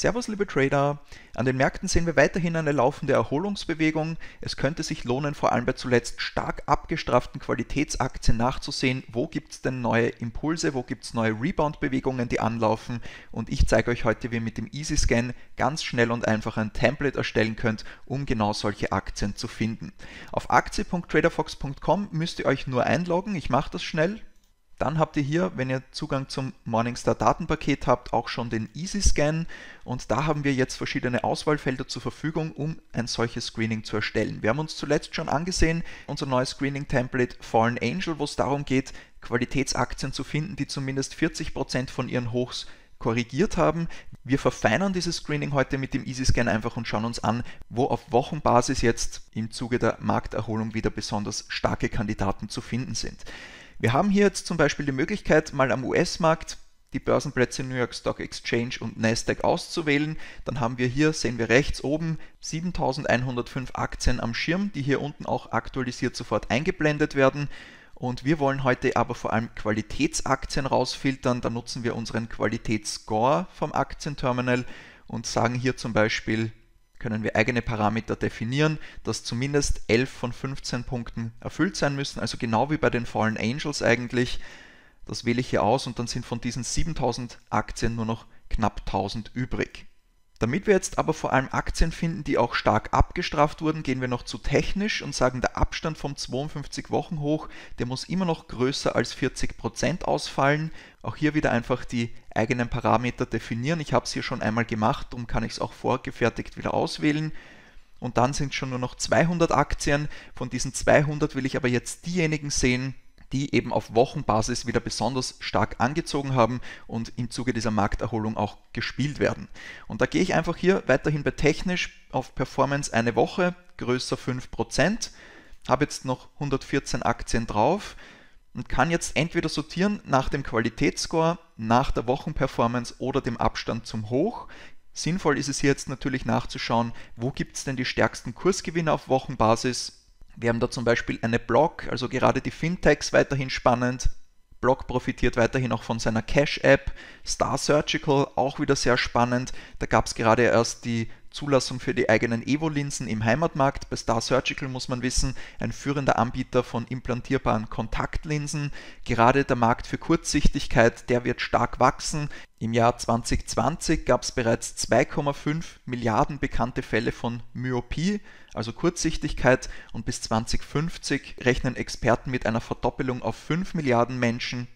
Servus liebe Trader, an den Märkten sehen wir weiterhin eine laufende Erholungsbewegung. Es könnte sich lohnen, vor allem bei zuletzt stark abgestraften Qualitätsaktien nachzusehen, wo gibt es denn neue Impulse, wo gibt es neue Rebound-Bewegungen, die anlaufen. Und ich zeige euch heute, wie ihr mit dem Easy-Scan ganz schnell und einfach ein Template erstellen könnt, um genau solche Aktien zu finden. Auf aktie.traderfox.com müsst ihr euch nur einloggen, ich mache das schnell, dann habt ihr hier, wenn ihr Zugang zum Morningstar Datenpaket habt, auch schon den EasyScan und da haben wir jetzt verschiedene Auswahlfelder zur Verfügung, um ein solches Screening zu erstellen. Wir haben uns zuletzt schon angesehen, unser neues Screening-Template Fallen Angel, wo es darum geht, Qualitätsaktien zu finden, die zumindest 40% von ihren Hochs korrigiert haben. Wir verfeinern dieses Screening heute mit dem EasyScan einfach und schauen uns an, wo auf Wochenbasis jetzt im Zuge der Markterholung wieder besonders starke Kandidaten zu finden sind. Wir haben hier jetzt zum Beispiel die Möglichkeit, mal am US-Markt die Börsenplätze New York Stock Exchange und Nasdaq auszuwählen. Dann haben wir hier, sehen wir rechts oben, 7105 Aktien am Schirm, die hier unten auch aktualisiert sofort eingeblendet werden. Und wir wollen heute aber vor allem Qualitätsaktien rausfiltern. Da nutzen wir unseren Qualitätsscore vom Aktienterminal und sagen hier zum Beispiel können wir eigene Parameter definieren, dass zumindest 11 von 15 Punkten erfüllt sein müssen, also genau wie bei den Fallen Angels eigentlich. Das wähle ich hier aus und dann sind von diesen 7000 Aktien nur noch knapp 1000 übrig. Damit wir jetzt aber vor allem Aktien finden, die auch stark abgestraft wurden, gehen wir noch zu technisch und sagen, der Abstand vom 52-Wochen-Hoch, der muss immer noch größer als 40% ausfallen. Auch hier wieder einfach die eigenen Parameter definieren. Ich habe es hier schon einmal gemacht, darum kann ich es auch vorgefertigt wieder auswählen und dann sind schon nur noch 200 Aktien. Von diesen 200 will ich aber jetzt diejenigen sehen, die eben auf Wochenbasis wieder besonders stark angezogen haben und im Zuge dieser Markterholung auch gespielt werden. Und da gehe ich einfach hier weiterhin bei technisch auf Performance eine Woche, größer 5%, habe jetzt noch 114 Aktien drauf und kann jetzt entweder sortieren nach dem Qualitätsscore, nach der Wochenperformance oder dem Abstand zum Hoch. Sinnvoll ist es hier jetzt natürlich nachzuschauen, wo gibt es denn die stärksten Kursgewinne auf Wochenbasis, wir haben da zum Beispiel eine Block, also gerade die Fintechs weiterhin spannend. Block profitiert weiterhin auch von seiner Cash-App. Star Surgical auch wieder sehr spannend. Da gab es gerade erst die Zulassung für die eigenen Evo-Linsen im Heimatmarkt. Bei Star Surgical muss man wissen, ein führender Anbieter von implantierbaren Kontaktlinsen. Gerade der Markt für Kurzsichtigkeit, der wird stark wachsen. Im Jahr 2020 gab es bereits 2,5 Milliarden bekannte Fälle von Myopie, also Kurzsichtigkeit, und bis 2050 rechnen Experten mit einer Verdoppelung auf 5 Milliarden Menschen.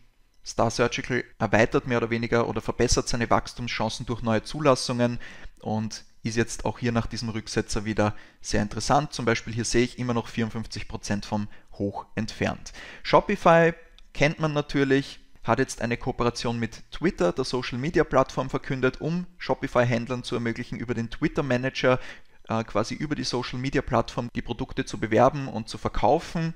Star Surgical erweitert mehr oder weniger oder verbessert seine Wachstumschancen durch neue Zulassungen und ist jetzt auch hier nach diesem Rücksetzer wieder sehr interessant. Zum Beispiel hier sehe ich immer noch 54% vom Hoch entfernt. Shopify kennt man natürlich, hat jetzt eine Kooperation mit Twitter, der Social Media Plattform, verkündet, um Shopify-Händlern zu ermöglichen, über den Twitter Manager äh, quasi über die Social Media Plattform die Produkte zu bewerben und zu verkaufen.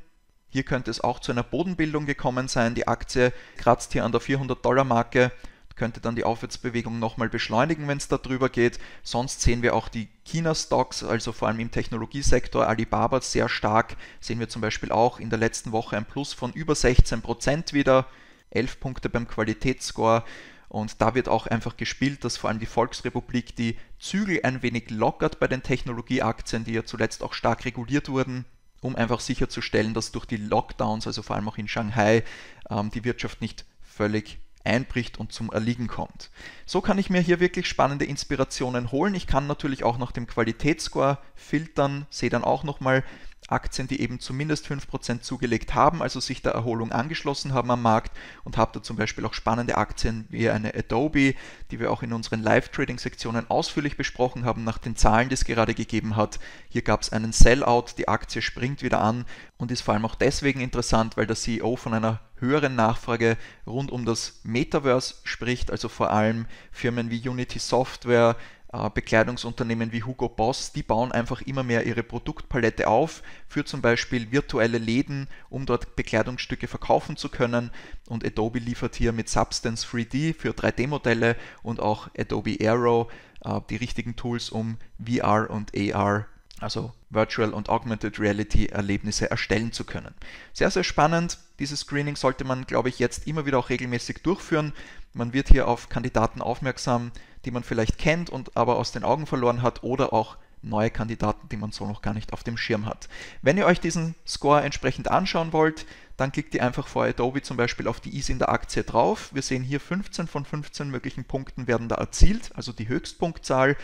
Hier könnte es auch zu einer Bodenbildung gekommen sein. Die Aktie kratzt hier an der 400-Dollar-Marke könnte dann die Aufwärtsbewegung nochmal beschleunigen, wenn es da drüber geht. Sonst sehen wir auch die China-Stocks, also vor allem im Technologiesektor, Alibaba sehr stark. Sehen wir zum Beispiel auch in der letzten Woche ein Plus von über 16 Prozent wieder, 11 Punkte beim Qualitätsscore. Und da wird auch einfach gespielt, dass vor allem die Volksrepublik die Zügel ein wenig lockert bei den Technologieaktien, die ja zuletzt auch stark reguliert wurden, um einfach sicherzustellen, dass durch die Lockdowns, also vor allem auch in Shanghai, ähm, die Wirtschaft nicht völlig einbricht und zum Erliegen kommt. So kann ich mir hier wirklich spannende Inspirationen holen. Ich kann natürlich auch nach dem Qualitätsscore filtern, sehe dann auch nochmal, Aktien, die eben zumindest 5% zugelegt haben, also sich der Erholung angeschlossen haben am Markt und habe da zum Beispiel auch spannende Aktien wie eine Adobe, die wir auch in unseren Live-Trading-Sektionen ausführlich besprochen haben, nach den Zahlen, die es gerade gegeben hat. Hier gab es einen Sellout, die Aktie springt wieder an und ist vor allem auch deswegen interessant, weil der CEO von einer höheren Nachfrage rund um das Metaverse spricht, also vor allem Firmen wie Unity Software, äh, Bekleidungsunternehmen wie Hugo Boss, die bauen einfach immer mehr ihre Produktpalette auf für zum Beispiel virtuelle Läden, um dort Bekleidungsstücke verkaufen zu können. Und Adobe liefert hier mit Substance 3D für 3D-Modelle und auch Adobe Aero äh, die richtigen Tools, um VR und AR also Virtual und Augmented Reality Erlebnisse erstellen zu können. Sehr, sehr spannend. Dieses Screening sollte man, glaube ich, jetzt immer wieder auch regelmäßig durchführen. Man wird hier auf Kandidaten aufmerksam, die man vielleicht kennt und aber aus den Augen verloren hat oder auch neue Kandidaten, die man so noch gar nicht auf dem Schirm hat. Wenn ihr euch diesen Score entsprechend anschauen wollt, dann klickt ihr einfach vor Adobe zum Beispiel auf die Ease in der Aktie drauf. Wir sehen hier 15 von 15 möglichen Punkten werden da erzielt, also die Höchstpunktzahl.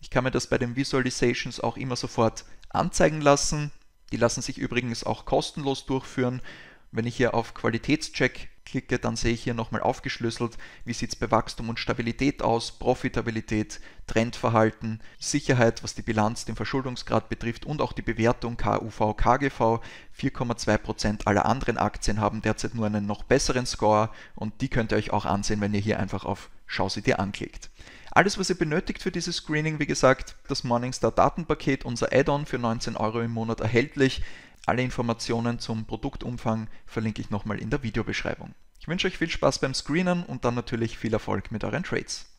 Ich kann mir das bei den Visualizations auch immer sofort anzeigen lassen. Die lassen sich übrigens auch kostenlos durchführen. Wenn ich hier auf Qualitätscheck klicke, dann sehe ich hier nochmal aufgeschlüsselt, wie sieht es bei Wachstum und Stabilität aus, Profitabilität, Trendverhalten, Sicherheit, was die Bilanz, den Verschuldungsgrad betrifft und auch die Bewertung KUV, KGV. 4,2% aller anderen Aktien haben derzeit nur einen noch besseren Score und die könnt ihr euch auch ansehen, wenn ihr hier einfach auf Schau sie dir anklickt. Alles, was ihr benötigt für dieses Screening, wie gesagt, das Morningstar Datenpaket, unser Add-on für 19 Euro im Monat erhältlich. Alle Informationen zum Produktumfang verlinke ich nochmal in der Videobeschreibung. Ich wünsche euch viel Spaß beim Screenen und dann natürlich viel Erfolg mit euren Trades.